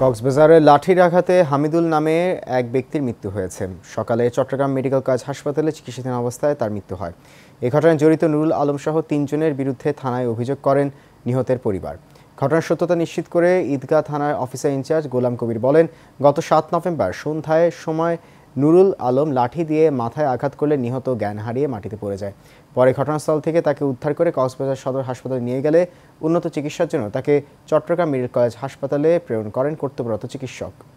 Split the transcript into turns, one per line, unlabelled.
কক্সবাজারে লাঠির আঘাতে হামিদুল নামে এক ব্যক্তির মৃত্যু হয়েছে সকালে চট্টগ্রাম মেডিকেল কলেজ হাসপাতালে চিকিৎসাধীন অবস্থায় তার মৃত্যু হয় এ ঘটনায় জড়িত নুরুল আলম সহ তিনজনের বিরুদ্ধে থানায় অভিযোগ করেন নিহতের পরিবার ঘটনার সত্যতা নিশ্চিত করে ঈদগাহ থানার অফিসার ইনচার্জ গোলাম কবির বলেন গত সাত নভেম্বর সন্ধ্যায় সময় নুরুল আলম লাঠি দিয়ে মাথায় আঘাত করলে নিহত জ্ঞান হারিয়ে মাটিতে পড়ে যায় পরে ঘটনাস্থল থেকে তাকে উদ্ধার করে কক্সবাজার সদর হাসপাতালে নিয়ে গেলে উন্নত চিকিৎসার জন্য তাকে চট্টগ্রাম মেডিকেল কলেজ হাসপাতালে প্রেরণ করেন কর্তব্যরত চিকিৎসক